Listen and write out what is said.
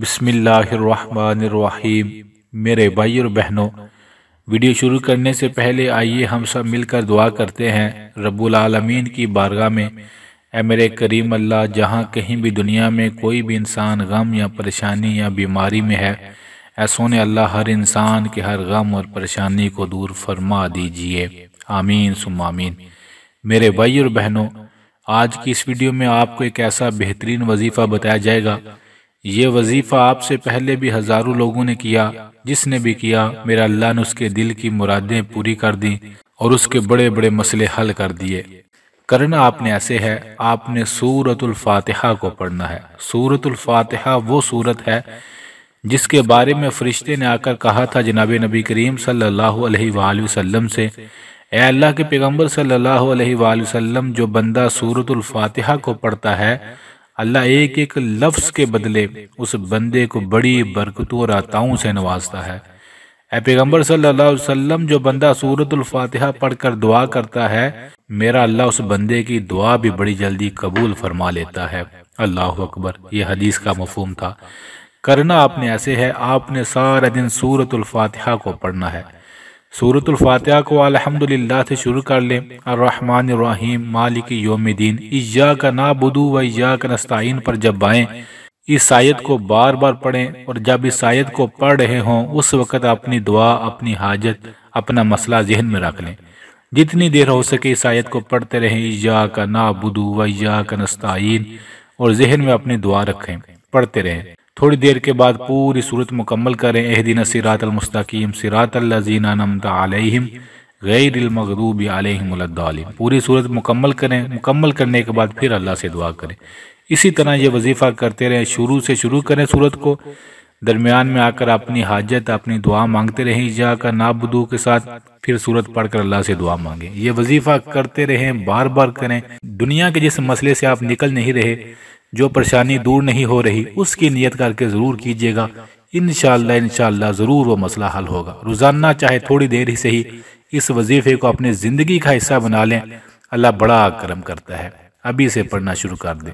बिस्मिल्लाहिर्रहमानिर्रहीम मेरे भाई और बहनों वीडियो शुरू करने से पहले आइए हम सब मिलकर दुआ करते हैं रब्बुल आलमीन की बारगाह में ए मेरे करीम अल्लाह जहाँ कहीं भी दुनिया में कोई भी इंसान गम या परेशानी या बीमारी में है ऐसों ने अल्लाह हर इंसान के हर गम और परेशानी को दूर फरमा दीजिए आमीन सुमामीन मेरे भाई और बहनों आज की इस वीडियो में आपको एक ऐसा बेहतरीन वजीफ़ा बताया जाएगा ये वजीफ़ा आपसे पहले भी हज़ारों लोगों ने किया जिसने भी किया मेरा अल्लाह ने उसके दिल की मुरादें पूरी कर दी और उसके बड़े बड़े मसले हल कर दिए करना आपने ऐसे है आपने सूरतुल फातिहा को पढ़ना है सूरतुल फातिहा वो सूरत है जिसके बारे में फ़रिश्ते ने आकर कहा था जनाब नबी करीम सल्लल्लाहु अलैहि वसल्लम से ए अल्लाह के पैगम्बर सल्लल्लाहु अलैहि वसल्लम जो बंदा सूरतुल फातिहा को पढ़ता है अल्लाह एक एक लफ्ज़ के बदले उस बंदे को बड़ी बरकतों और अताओं से नवाजता है ए पैगम्बर वसल्लम जो बंदा सूरतुल फातिहा पढ़कर दुआ करता है मेरा अल्लाह उस बंदे की दुआ भी बड़ी जल्दी कबूल फरमा लेता है अल्लाह अकबर यह हदीस का मफहम था करना आपने ऐसे है आपने सारा दिन सूरतुल फातिहा को पढ़ना है सूरतुल फातिहा को अल्हम्दुलिल्लाह से शुरू कर लें अर्रहमान रहीम मालिक योमद्दीन इज्जा का ना बुदू व इज्जा का नस्ताइन पर जब बाएँ इस आयत को बार बार पढ़ें और जब इस आयत को पढ़ रहे हों उस वक़्त अपनी दुआ अपनी हाजत अपना मसला जहन में रख लें जितनी देर हो सके इस आयत को पढ़ते रहें इज्जा का ना बुदू व इज्जा का नस्ताइन और जहन में अपनी दुआ रखें पढ़ते रहें थोड़ी देर के बाद पूरी सूरत मुकम्मल करें एहदिन सिरातलमस्तकीम सिरातल्लाजीनाम गैरमगरूब आलहमदालिम पूरी सूरत मुकम्मल करें मुकम्मल करने के बाद फिर अल्लाह से दुआ करें इसी तरह ये वजीफ़ा करते रहें शुरू से शुरू करें सूरत को दरमियान में आकर अपनी हाजत अपनी दुआ मांगते रहें जा का नाबदू के साथ फिर सूरत पढ़कर अल्लाह से दुआ मांगें ये वजीफ़ा करते रहें बार बार करें दुनिया के जिस मसले से आप निकल नहीं रहे जो परेशानी दूर नहीं हो रही उसकी नियत करके ज़रूर कीजिएगा इन शाह ज़रूर वो मसला हल होगा रोज़ाना चाहे थोड़ी देर ही से ही इस वजीफे को अपनी ज़िंदगी का हिस्सा बना लें अल्लाह बड़ा करम करता है अभी से पढ़ना शुरू कर दें